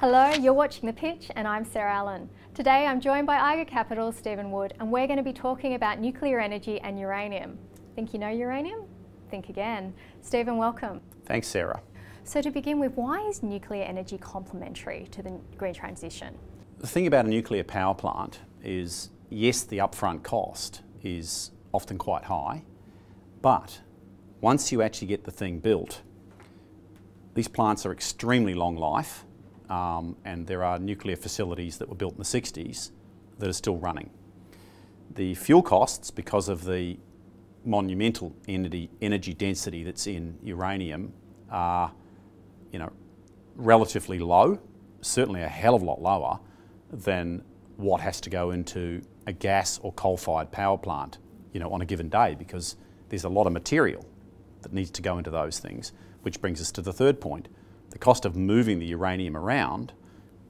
Hello, you're watching The Pitch and I'm Sarah Allen. Today I'm joined by Eiger Capital's Stephen Wood and we're going to be talking about nuclear energy and uranium. Think you know uranium? Think again. Stephen, welcome. Thanks, Sarah. So to begin with, why is nuclear energy complementary to the green transition? The thing about a nuclear power plant is, yes, the upfront cost is often quite high, but once you actually get the thing built, these plants are extremely long life um, and there are nuclear facilities that were built in the 60s that are still running. The fuel costs, because of the monumental energy, energy density that's in uranium, are you know, relatively low, certainly a hell of a lot lower than what has to go into a gas or coal-fired power plant you know, on a given day because there's a lot of material that needs to go into those things, which brings us to the third point the cost of moving the uranium around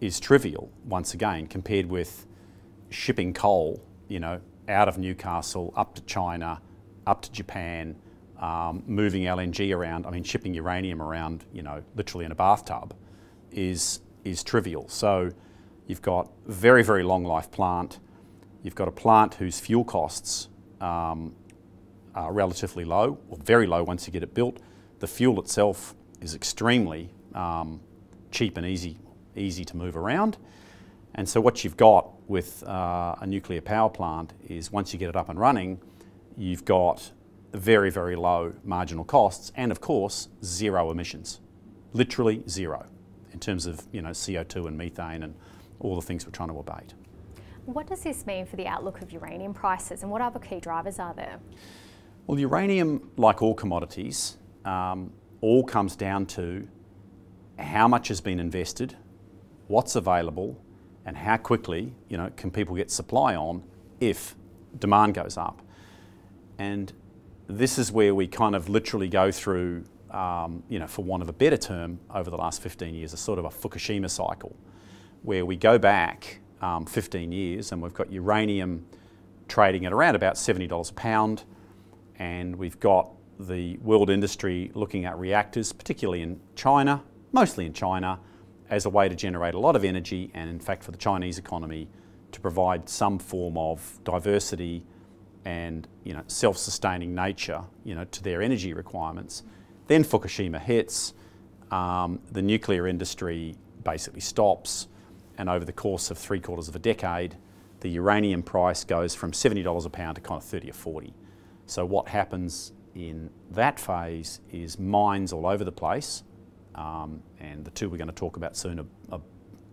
is trivial once again compared with shipping coal, you know, out of Newcastle up to China, up to Japan, um, moving LNG around. I mean, shipping uranium around, you know, literally in a bathtub, is is trivial. So you've got very very long life plant. You've got a plant whose fuel costs um, are relatively low or very low once you get it built. The fuel itself is extremely um, cheap and easy, easy to move around. And so what you've got with uh, a nuclear power plant is once you get it up and running, you've got very, very low marginal costs and of course, zero emissions, literally zero in terms of you know, CO2 and methane and all the things we're trying to abate. What does this mean for the outlook of uranium prices and what other key drivers are there? Well, uranium, like all commodities, um, all comes down to how much has been invested, what's available, and how quickly you know, can people get supply on if demand goes up. And this is where we kind of literally go through, um, you know, for want of a better term, over the last 15 years, a sort of a Fukushima cycle, where we go back um, 15 years and we've got uranium trading at around about $70 a pound, and we've got the world industry looking at reactors, particularly in China, mostly in China, as a way to generate a lot of energy and, in fact, for the Chinese economy to provide some form of diversity and you know, self-sustaining nature you know, to their energy requirements. Then Fukushima hits, um, the nuclear industry basically stops, and over the course of three quarters of a decade, the uranium price goes from $70 a pound to kind of 30 or 40. So what happens in that phase is mines all over the place um, and the two we're going to talk about soon are, are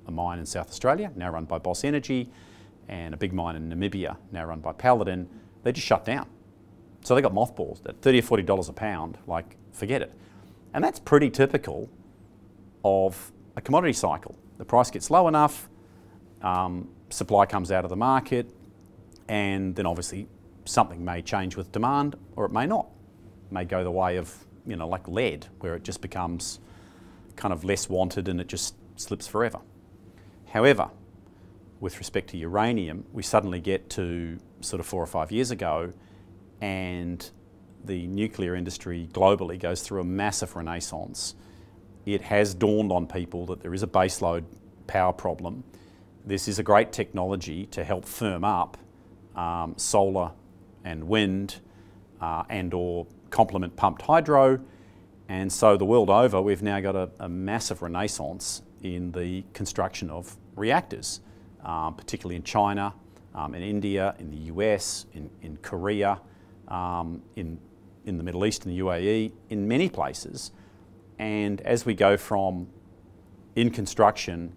a mine in South Australia, now run by Boss Energy, and a big mine in Namibia, now run by Paladin, they just shut down. So they got mothballs at 30 or $40 a pound, like forget it. And that's pretty typical of a commodity cycle. The price gets low enough, um, supply comes out of the market, and then obviously something may change with demand or it may not. It may go the way of, you know, like lead, where it just becomes kind of less wanted and it just slips forever. However, with respect to uranium, we suddenly get to sort of four or five years ago, and the nuclear industry globally goes through a massive renaissance. It has dawned on people that there is a baseload power problem. This is a great technology to help firm up um, solar and wind uh, and or complement pumped hydro and so the world over, we've now got a, a massive renaissance in the construction of reactors, um, particularly in China, um, in India, in the US, in, in Korea, um, in, in the Middle East, in the UAE, in many places. And as we go from in construction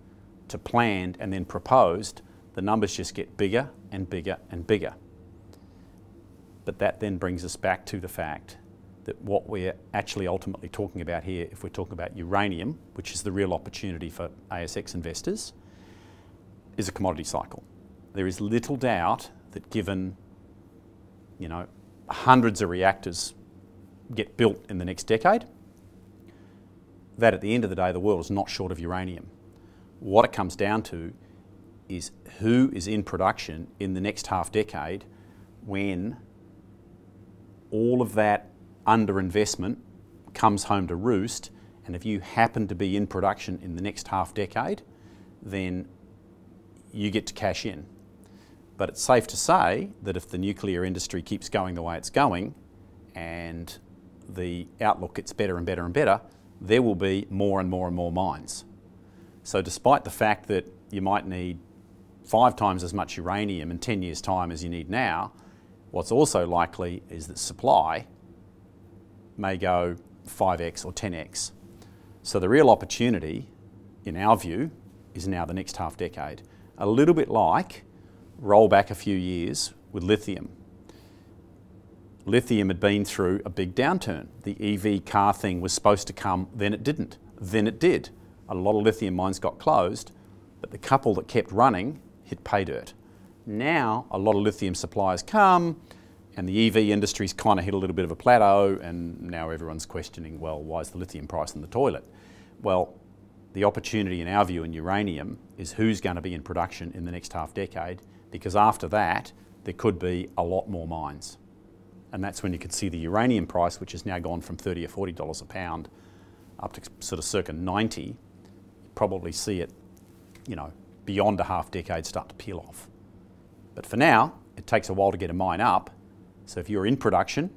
to planned and then proposed, the numbers just get bigger and bigger and bigger. But that then brings us back to the fact that what we're actually ultimately talking about here, if we're talking about uranium, which is the real opportunity for ASX investors, is a commodity cycle. There is little doubt that given, you know, hundreds of reactors get built in the next decade, that at the end of the day, the world is not short of uranium. What it comes down to is who is in production in the next half decade when all of that underinvestment comes home to roost, and if you happen to be in production in the next half decade, then you get to cash in. But it's safe to say that if the nuclear industry keeps going the way it's going and the outlook gets better and better and better, there will be more and more and more mines. So despite the fact that you might need five times as much uranium in 10 years time as you need now, what's also likely is that supply may go 5x or 10x. So the real opportunity, in our view, is now the next half decade. A little bit like roll back a few years with lithium. Lithium had been through a big downturn. The EV car thing was supposed to come, then it didn't. Then it did. A lot of lithium mines got closed, but the couple that kept running hit pay dirt. Now a lot of lithium suppliers come, and the EV industry's kind of hit a little bit of a plateau, and now everyone's questioning, well, why is the lithium price in the toilet? Well, the opportunity in our view in uranium is who's going to be in production in the next half decade, because after that, there could be a lot more mines. And that's when you could see the uranium price, which has now gone from 30 or 40 dollars a pound up to sort of circa 90, you probably see it, you know, beyond a half decade start to peel off. But for now, it takes a while to get a mine up, so if you're in production,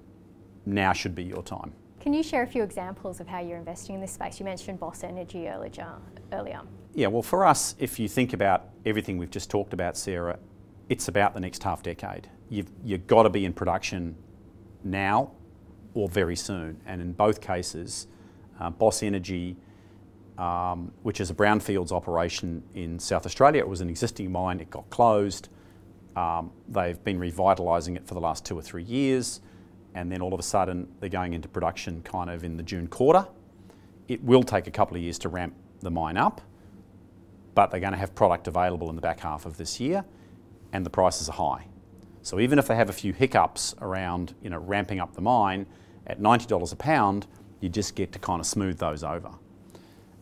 now should be your time. Can you share a few examples of how you're investing in this space? You mentioned Boss Energy earlier. Yeah, well, for us, if you think about everything we've just talked about, Sarah, it's about the next half decade. You've, you've got to be in production now or very soon. And in both cases, uh, Boss Energy, um, which is a brownfields operation in South Australia, it was an existing mine, it got closed. Um, they've been revitalising it for the last two or three years, and then all of a sudden they're going into production kind of in the June quarter. It will take a couple of years to ramp the mine up, but they're going to have product available in the back half of this year, and the prices are high. So even if they have a few hiccups around you know, ramping up the mine, at $90 a pound, you just get to kind of smooth those over.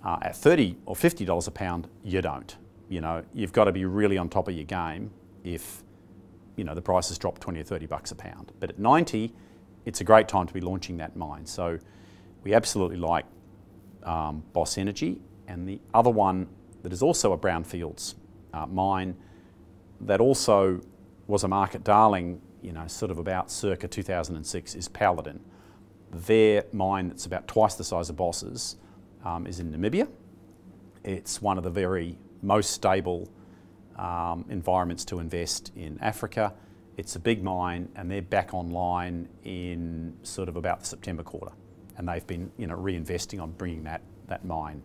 Uh, at 30 or $50 a pound, you don't. You know, you've got to be really on top of your game if you know the price has dropped 20 or 30 bucks a pound. But at 90, it's a great time to be launching that mine. So we absolutely like um, Boss Energy. And the other one that is also a brownfields uh, mine that also was a market darling, you know, sort of about circa 2006 is Paladin. Their mine that's about twice the size of Boss's um, is in Namibia. It's one of the very most stable um, environments to invest in Africa. It's a big mine and they're back online in sort of about the September quarter. And they've been you know, reinvesting on bringing that, that mine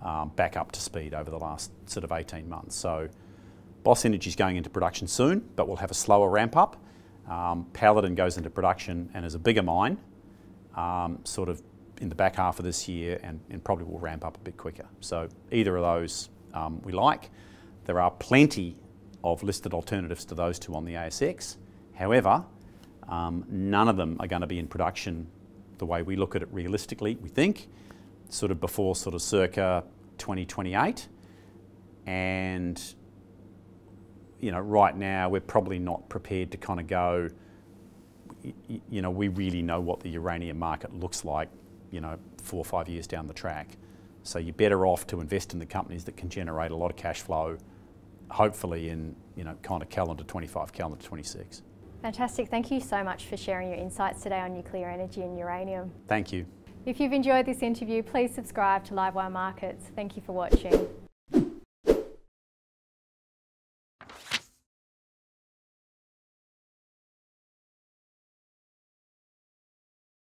um, back up to speed over the last sort of 18 months. So Boss Energy is going into production soon, but we'll have a slower ramp up. Um, Paladin goes into production and is a bigger mine, um, sort of in the back half of this year and, and, probably will ramp up a bit quicker. So either of those um, we like. There are plenty of listed alternatives to those two on the ASX. However, um, none of them are going to be in production the way we look at it realistically, we think, sort of before sort of circa 2028. And, you know, right now we're probably not prepared to kind of go, you know, we really know what the uranium market looks like, you know, four or five years down the track. So you're better off to invest in the companies that can generate a lot of cash flow hopefully in you know kind of calendar 25, calendar 26. Fantastic. Thank you so much for sharing your insights today on nuclear energy and uranium. Thank you. If you've enjoyed this interview, please subscribe to Livewire Markets. Thank you for watching.